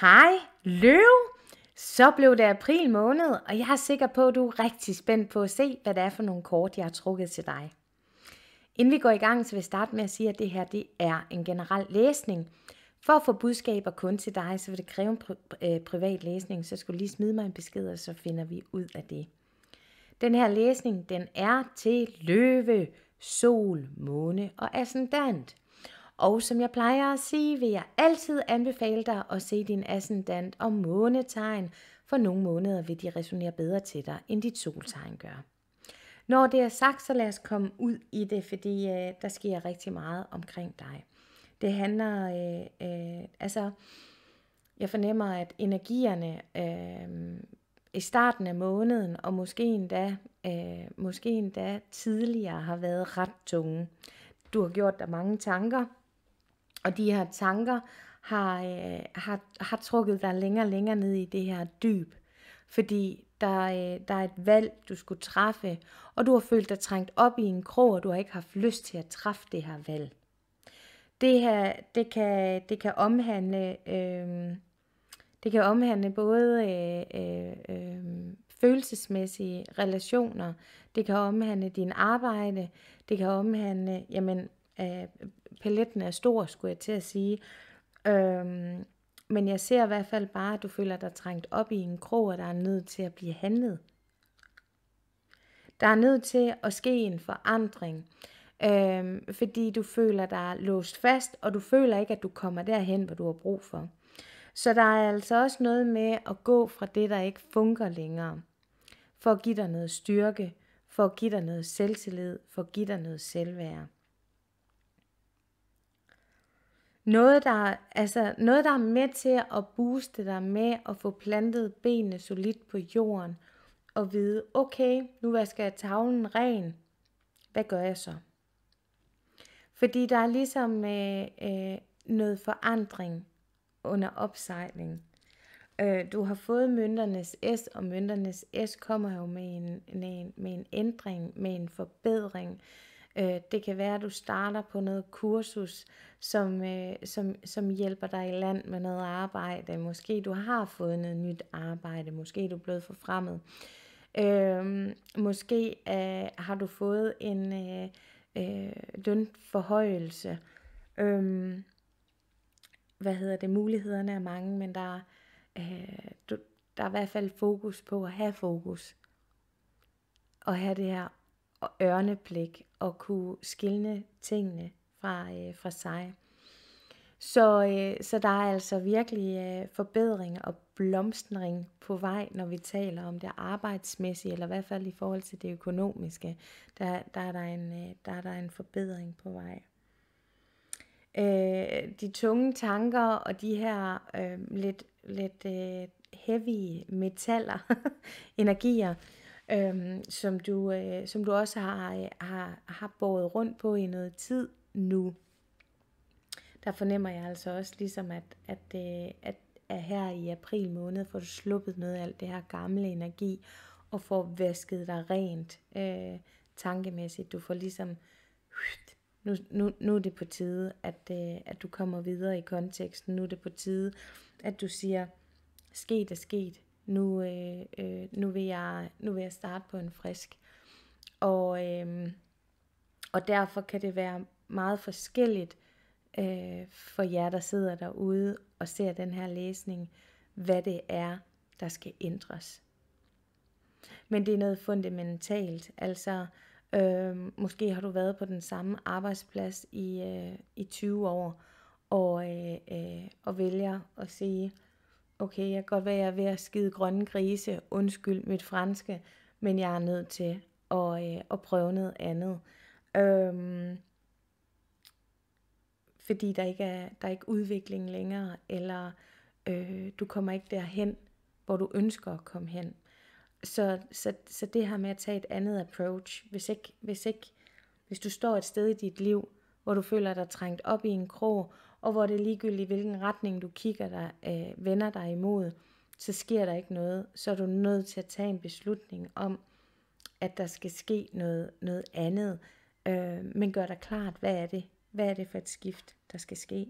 Hej, løve! Så blev det april måned, og jeg er sikker på, at du er rigtig spændt på at se, hvad det er for nogle kort, jeg har trukket til dig. Inden vi går i gang, så vil jeg starte med at sige, at det her det er en generel læsning. For at få budskaber kun til dig, så vil det kræve en pri- øh, privat læsning, så skulle lige smide mig en besked, og så finder vi ud af det. Den her læsning, den er til løve, sol, måne og ascendant. Og som jeg plejer at sige, vil jeg altid anbefale dig at se din ascendant og månetegn, for nogle måneder vil de resonere bedre til dig, end dit soltegn gør. Når det er sagt, så lad os komme ud i det, fordi øh, der sker rigtig meget omkring dig. Det handler, øh, øh, altså, jeg fornemmer, at energierne øh, i starten af måneden, og måske endda, øh, måske endda tidligere, har været ret tunge. Du har gjort dig mange tanker, og de her tanker har, øh, har, har trukket dig længere og længere ned i det her dyb. Fordi der, øh, der er et valg, du skulle træffe, og du har følt dig trængt op i en krog, og du har ikke haft lyst til at træffe det her valg. Det her, det kan, det kan omhandle... Øh, det kan omhandle både øh, øh, øh, følelsesmæssige relationer, det kan omhandle din arbejde, det kan omhandle, jamen, øh, paletten er stor, skulle jeg til at sige. Øhm, men jeg ser i hvert fald bare, at du føler dig trængt op i en krog, og der er nødt til at blive handlet. Der er nødt til at ske en forandring, øhm, fordi du føler dig låst fast, og du føler ikke, at du kommer derhen, hvor du har brug for. Så der er altså også noget med at gå fra det, der ikke fungerer længere, for at give dig noget styrke, for at give dig noget selvtillid, for at give dig noget selvværd. Noget der, altså noget, der er med til at booste dig med at få plantet benene solidt på jorden og vide, okay, nu skal jeg tavlen ren. Hvad gør jeg så? Fordi der er ligesom øh, øh, noget forandring under opsejling. Øh, du har fået mønternes S, og mønternes S kommer jo med en, med en, med en ændring, med en forbedring, øh, Øh, det kan være, at du starter på noget kursus, som, øh, som, som hjælper dig i land med noget arbejde. Måske du har fået noget nyt arbejde. Måske du er blevet forfremmet. Øhm, måske øh, har du fået en øh, øh forhøjelse. Øhm, hvad hedder det? Mulighederne er mange, men der er, der er i hvert fald fokus på at have fokus. Og have det her ørneblik at kunne skille tingene fra, øh, fra sig. Så, øh, så der er altså virkelig øh, forbedring og blomstring på vej, når vi taler om det arbejdsmæssige, eller i hvert fald i forhold til det økonomiske. Der, der, er, der, en, øh, der er der en forbedring på vej. Øh, de tunge tanker og de her øh, lidt, lidt øh, heavy metaller, energier, øhm, som, du, øh, som du også har, øh, har, har båret rundt på i noget tid nu. Der fornemmer jeg altså også ligesom, at, at, øh, at, at her i april måned får du sluppet noget af alt det her gamle energi, og får vasket dig rent øh, tankemæssigt. Du får ligesom, nu, nu, nu er det på tide, at, øh, at du kommer videre i konteksten. Nu er det på tide, at du siger, sket er sket nu, øh, øh, nu, vil jeg, nu vil jeg starte på en frisk. Og, øh, og derfor kan det være meget forskelligt øh, for jer, der sidder derude og ser den her læsning, hvad det er, der skal ændres. Men det er noget fundamentalt. Altså, øh, måske har du været på den samme arbejdsplads i, øh, i 20 år, og, øh, øh, og vælger at sige, okay, jeg kan godt være, jeg er ved at skide grønne grise, undskyld mit franske, men jeg er nødt til at, øh, at prøve noget andet. Øhm, fordi der ikke er, der er ikke udvikling længere, eller øh, du kommer ikke derhen, hvor du ønsker at komme hen. Så, så, så det her med at tage et andet approach, hvis, ikke, hvis, ikke, hvis du står et sted i dit liv, hvor du føler dig trængt op i en krog, og hvor det er ligegyldigt, hvilken retning du kigger dig, øh, vender dig imod, så sker der ikke noget. Så er du nødt til at tage en beslutning om, at der skal ske noget, noget andet. Øh, men gør dig klart, hvad er det? Hvad er det for et skift, der skal ske?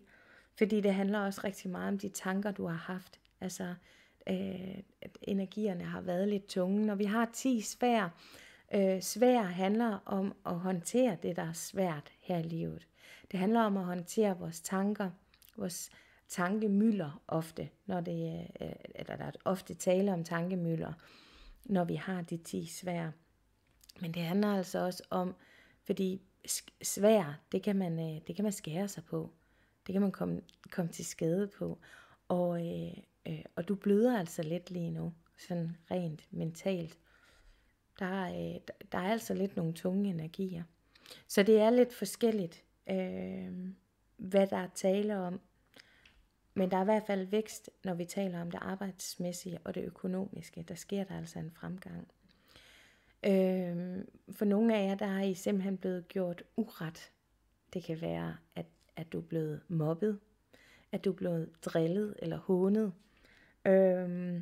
Fordi det handler også rigtig meget om de tanker, du har haft. Altså, øh, at energierne har været lidt tunge. Når vi har 10 sfærer, Øh, svær handler om at håndtere det, der er svært her i livet. Det handler om at håndtere vores tanker, vores tankemylder ofte, når det, øh, eller der er ofte tale om tankemylder, når vi har de ti svær. Men det handler altså også om, fordi svær, det kan man, øh, det kan man skære sig på. Det kan man komme, komme til skade på. Og, øh, øh, og du bløder altså lidt lige nu, sådan rent mentalt der, øh, der er altså lidt nogle tunge energier. Så det er lidt forskelligt, øh, hvad der er tale om. Men der er i hvert fald vækst, når vi taler om det arbejdsmæssige og det økonomiske. Der sker der altså en fremgang. Øh, for nogle af jer, der har I simpelthen blevet gjort uret. Det kan være, at, at du er blevet mobbet, at du er blevet drillet eller hånet. Øh,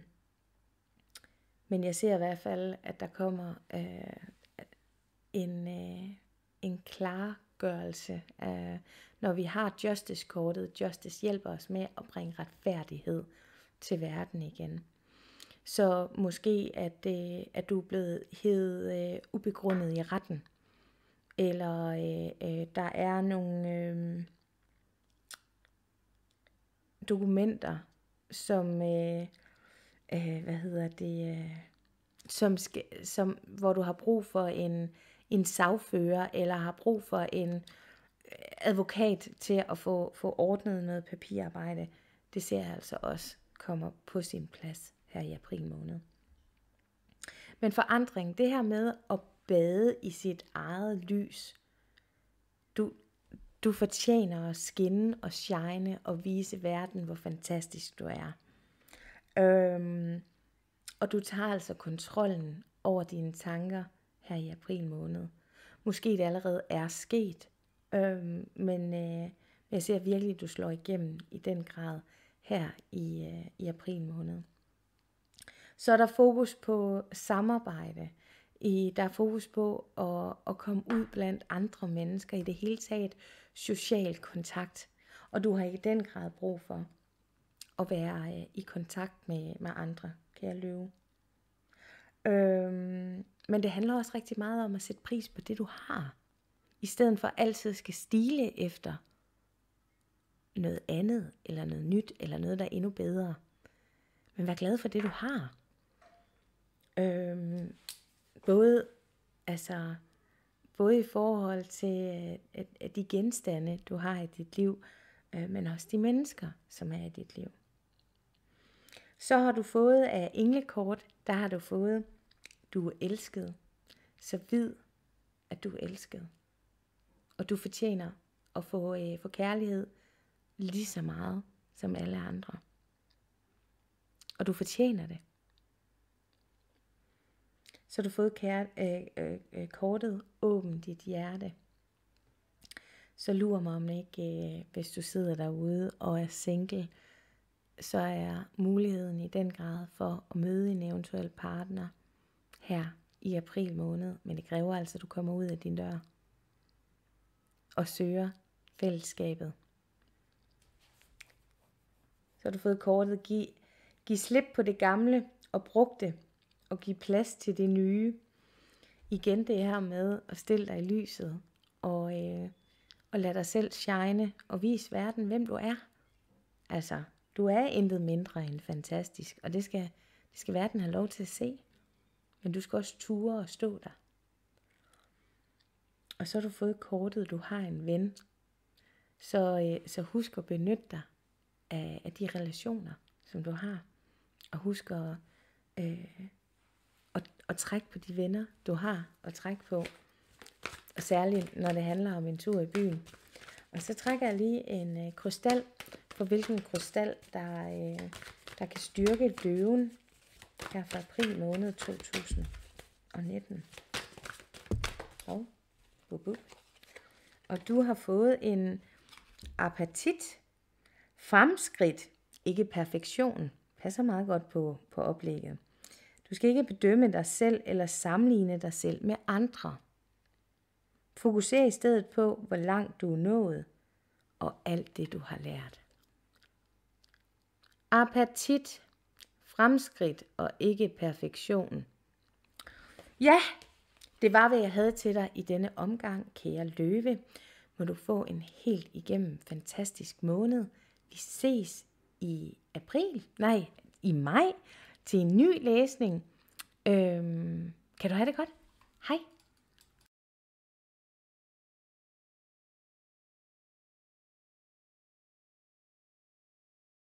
men jeg ser i hvert fald, at der kommer øh, en, øh, en klargørelse, af, når vi har Justice-kortet. Justice hjælper os med at bringe retfærdighed til verden igen. Så måske at, øh, at du er blevet hed øh, ubegrundet i retten. Eller øh, øh, der er nogle øh, dokumenter, som, øh, øh, hvad hedder det, øh, som skal, som, hvor du har brug for en, en sagfører, eller har brug for en øh, advokat til at få, få ordnet noget papirarbejde, det ser jeg altså også kommer på sin plads her i april måned. Men forandring, det her med at bade i sit eget lys. Du, du fortjener at skinne og shine og vise verden, hvor fantastisk du er. Øhm, og du tager altså kontrollen over dine tanker her i april måned. Måske det allerede er sket, øhm, men øh, jeg ser virkelig, at du slår igennem i den grad her i, øh, i april måned. Så er der fokus på samarbejde. I, der er fokus på at, at komme ud blandt andre mennesker, i det hele taget social kontakt. Og du har i den grad brug for at være øh, i kontakt med, med andre, kan jeg løve. Øhm, men det handler også rigtig meget om at sætte pris på det, du har. I stedet for altid skal stile efter noget andet, eller noget nyt, eller noget, der er endnu bedre. Men vær glad for det, du har. Øhm, både, altså, både i forhold til øh, at, at de genstande, du har i dit liv, øh, men også de mennesker, som er i dit liv. Så har du fået af englekort, der har du fået, du er elsket. Så vid, at du er elsket. Og du fortjener at få, øh, få kærlighed lige så meget som alle andre. Og du fortjener det. Så du har fået kær, øh, øh, øh, kortet, åbn dit hjerte. Så lurer mig om ikke, øh, hvis du sidder derude og er single, så er muligheden i den grad for at møde en eventuel partner her i april måned, men det kræver altså, at du kommer ud af din dør og søger fællesskabet. Så har du fået kortet, giv, giv slip på det gamle og brug det, og giv plads til det nye. Igen det her med at stille dig i lyset, og, øh, og lad dig selv shine, og vise verden, hvem du er. Altså, du er intet mindre end fantastisk, og det skal, det skal verden have lov til at se. Men du skal også ture og stå der. Og så har du fået kortet, du har en ven. Så, øh, så husk at benytte dig af, af de relationer, som du har. Og husk at, øh, at, at trække på de venner, du har at trække på. Og særligt, når det handler om en tur i byen. Og så trækker jeg lige en øh, krystal på hvilken krystal, der, øh, der kan styrke løven her fra april måned 2019. Og, bup, bup. og du har fået en apatit, fremskridt, ikke perfektion. Passer meget godt på, på oplægget. Du skal ikke bedømme dig selv eller sammenligne dig selv med andre. Fokuser i stedet på, hvor langt du er nået og alt det, du har lært appetit, fremskridt og ikke perfektion. Ja, det var, hvad jeg havde til dig i denne omgang, kære løve. Må du få en helt igennem fantastisk måned. Vi ses i april, nej, i maj til en ny læsning. Øhm, kan du have det godt? Hej.